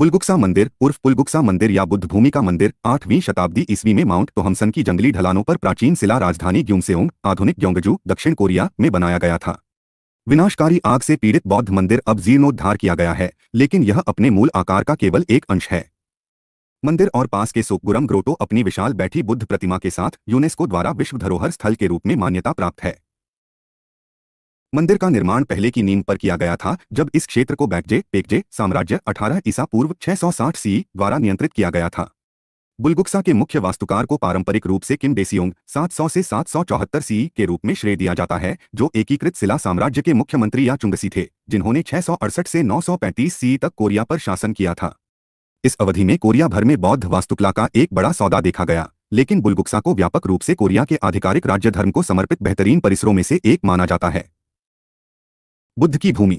बुलगुक्सा मंदिर उर्फ पुलगुक्सा मंदिर या बुद्ध भूमि का मंदिर आठवीं शताब्दी ईस्वी में माउंट तोहमसन की जंगली ढलानों पर प्राचीन शिला राजधानी ग्यूमसेओंग आधुनिक ग्योंगजू दक्षिण कोरिया में बनाया गया था विनाशकारी आग से पीड़ित बौद्ध मंदिर अब जीर्णोद्धार किया गया है लेकिन यह अपने मूल आकार का केवल एक अंश है मंदिर और पास के सोकगुरम ग्रोटो अपनी विशाल बैठी बुद्ध प्रतिमा के साथ यूनेस्को द्वारा विश्व धरोहर स्थल के रूप में मान्यता प्राप्त है मंदिर का निर्माण पहले की नींव पर किया गया था जब इस क्षेत्र को बैकजे पेकजे साम्राज्य 18 ईसा पूर्व 660 सी द्वारा नियंत्रित किया गया था बुलगुक्सा के मुख्य वास्तुकार को पारंपरिक रूप से किम डेसियोंग 700 से 774 सी के रूप में श्रेय दिया जाता है जो एकीकृत शिला साम्राज्य के मुख्यमंत्री या चुंगसी थे जिन्होंने छह से नौ सी तक कोरिया पर शासन किया था इस अवधि में कोरिया भर में बौद्ध वास्तुकला का एक बड़ा सौदा देखा गया लेकिन बुलगुक्सा को व्यापक रूप से कोरिया के आधिकारिक राज्य धर्म को समर्पित बेहतरीन परिसरों में से एक माना जाता है बुद्ध की भूमि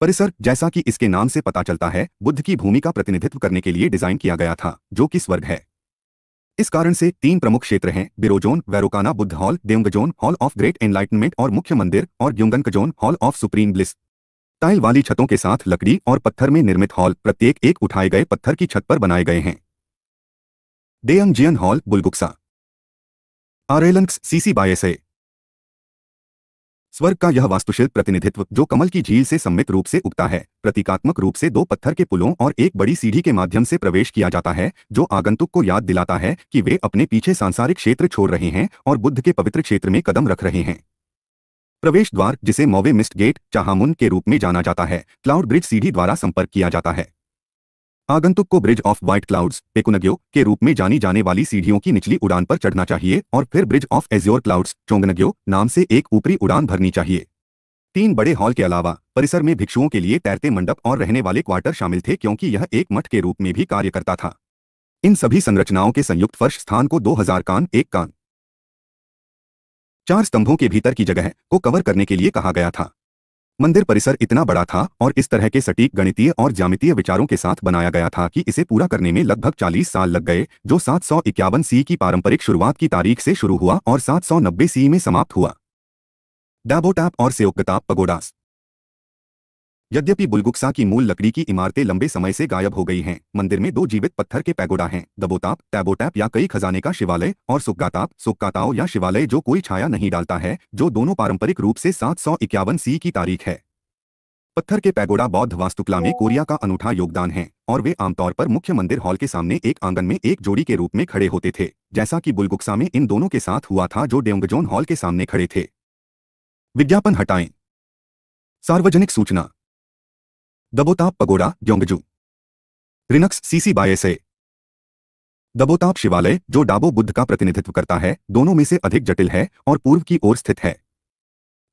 परिसर जैसा कि इसके नाम से पता चलता है बुद्ध की भूमि का प्रतिनिधित्व करने के लिए डिजाइन किया गया था जो कि स्वर्ग है इस कारण से तीन प्रमुख क्षेत्र हैं Birojeon Vairocana Buddha hall Daeungjeon hall of great enlightenment और मुख्य मंदिर और Geungnakjeon hall of supreme bliss tile वाली छतों के साथ लकड़ी और पत्थर में निर्मित हॉल प्रत्येक एक उठाए गए पत्थर की छत पर बनाए गए हैं देयंग हॉल बुलगुक्सा आरेलंक्स सीसी बायसे स्वर्ग का यह वास्तुशिल्प प्रतिनिधित्व जो कमल की झील से सम्मित रूप से उगता है प्रतीकात्मक रूप से दो पत्थर के पुलों और एक बड़ी सीढ़ी के माध्यम से प्रवेश किया जाता है जो आगंतुक को याद दिलाता है कि वे अपने पीछे सांसारिक क्षेत्र छोड़ रहे हैं और बुद्ध के पवित्र क्षेत्र में कदम रख रहे हैं प्रवेश द्वार जिसे मोवे मिस्ट गेट चाहामुन के रूप में जाना जाता है क्लाउड ब्रिज सीढ़ी द्वारा संपर्क किया जाता है आगंतुक को bridge of white clouds Baegungyo के रूप में जानी जाने वाली सीढ़ियों की निचली उड़ान पर चढ़ना चाहिए और फिर bridge of azure clouds Cheongungyo नाम से एक ऊपरी उड़ान भरनी चाहिए तीन बड़े हॉल के अलावा परिसर में भिक्षुओं के लिए तैरते मंडप और रहने वाले क्वार्टर शामिल थे क्योंकि यह एक मठ के रूप में भी कार्य करता था इन सभी संरचनाओं के संयुक्त फर्श स्थान को 2000 कान एक कान चार स्तंभों के भीतर की जगह को कवर करने के लिए कहा गया था मंदिर परिसर इतना बड़ा था और इस तरह के सटीक गणितीय और ज्यामितीय विचारों के साथ बनाया गया था कि इसे पूरा करने में लगभग 40 साल लग गए जो सात सौ इक्यावन सी की पारंपरिक शुरुआत की तारीख से शुरू हुआ और सात सौ नब्बे सी में समाप्त हुआ डाबोटाप और सेवकताप पगोडास यद्यपि बुलगुक्सा की मूल लकड़ी की इमारतें लंबे समय से गायब हो गई हैं मंदिर में दो जीवित पत्थर के पैगोडा हैं दबोताप टैबोटैप या कई खजाने का शिवालय और सुक्काताप सुक्काताओ या शिवालय जो कोई छाया नहीं डालता है जो दोनों पारंपरिक रूप से सात सौ इक्यावन सी की तारीख है पत्थर के पैगोडा बौद्ध वास्तुकला में कोरिया का अनूठा योगदान है और वे आमतौर पर मुख्य मंदिर हॉल के सामने एक आंगन में एक जोड़ी के रूप में खड़े होते थे जैसा कि बुलगुक्सा में इन दोनों के साथ हुआ था जो डेंगजोन हॉल के सामने खड़े थे विज्ञापन हटाएं सार्वजनिक सूचना दबोताप पगोड़ा ग्योंगजू रिनक्स सीसी बाय से दबोताप शिवालय जो डाबो बुद्ध का प्रतिनिधित्व करता है दोनों में से अधिक जटिल है और पूर्व की ओर स्थित है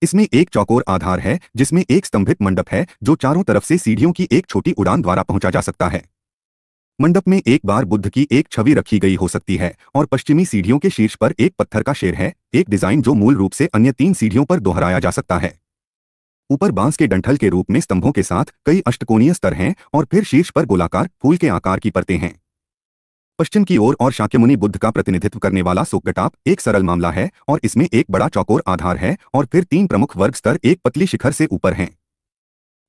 इसमें एक चौकोर आधार है जिसमें एक स्तंभित मंडप है जो चारों तरफ से सीढ़ियों की एक छोटी उड़ान द्वारा पहुंचा जा सकता है मंडप में एक बार बुद्ध की एक छवि रखी गई हो सकती है और पश्चिमी सीढ़ियों के शीर्ष पर एक पत्थर का शेर है एक डिजाइन जो मूल रूप से अन्य तीन सीढ़ियों पर दोहराया जा सकता है ऊपर बांस के डंठल के रूप में स्तंभों के साथ कई अष्टकोणीय स्तर हैं और फिर शीर्ष पर गोलाकार फूल के आकार की परतें हैं पश्चिम की ओर और, और शाक्यमुनि बुद्ध का प्रतिनिधित्व करने वाला सोकटाप एक सरल मामला है और इसमें एक बड़ा चौकोर आधार है और फिर तीन प्रमुख वर्ग स्तर एक पतली शिखर से ऊपर हैं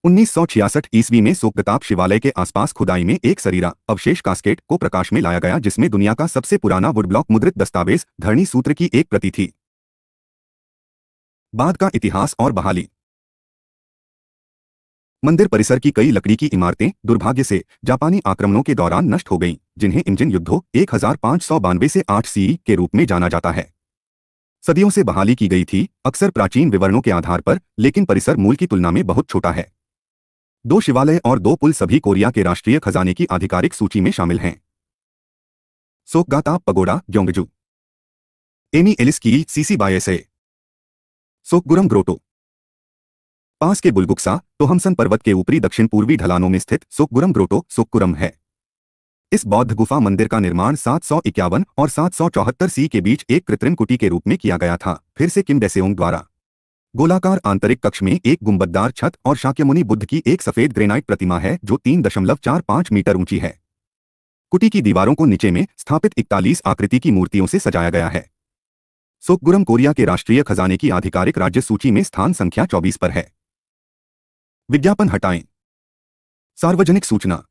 1966 ईस्वी में सोकगताप शिवालय के आसपास खुदाई में एक सरीरा अवशेष कास्केट को प्रकाश में लाया गया जिसमें दुनिया का सबसे पुराना वुडब्लॉक मुद्रित दस्तावेज धरणी सूत्र की एक प्रति थी बाद का इतिहास और बहाली मंदिर परिसर की कई लकड़ी की इमारतें दुर्भाग्य से जापानी आक्रमणों के दौरान नष्ट हो गईं, जिन्हें इंजन युद्धों एक से 8 सीई के रूप में जाना जाता है सदियों से बहाली की गई थी अक्सर प्राचीन विवरणों के आधार पर लेकिन परिसर मूल की तुलना में बहुत छोटा है दो शिवालय और दो पुल सभी कोरिया के राष्ट्रीय खजाने की आधिकारिक सूची में शामिल हैं Seokgatap pagoda Gyeongju Amy Ellis की सीसी बायसे सोकगुरम ग्रोटो पास के बुलबुक्सा तोहमसन पर्वत के ऊपरी दक्षिण पूर्वी ढलानों में स्थित सुकगुरम ग्रोटो सुकगुरम है इस बौद्ध गुफा मंदिर का निर्माण सात और सात सी के बीच एक कृत्रिम कुटी के रूप में किया गया था फिर से किम डेसेओंग द्वारा गोलाकार आंतरिक कक्ष में एक गुंबददार छत और शाक्यमुनि बुद्ध की एक सफेद ग्रेनाइट प्रतिमा है जो 3.45 मीटर ऊंची है कुटी की दीवारों को नीचे में स्थापित इकतालीस आकृति की मूर्तियों से सजाया गया है सोकगुरम कोरिया के राष्ट्रीय खजाने की आधिकारिक राज्य सूची में स्थान संख्या 24 पर है विज्ञापन हटाएं सार्वजनिक सूचना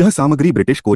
यह सामग्री ब्रिटिश कोरिया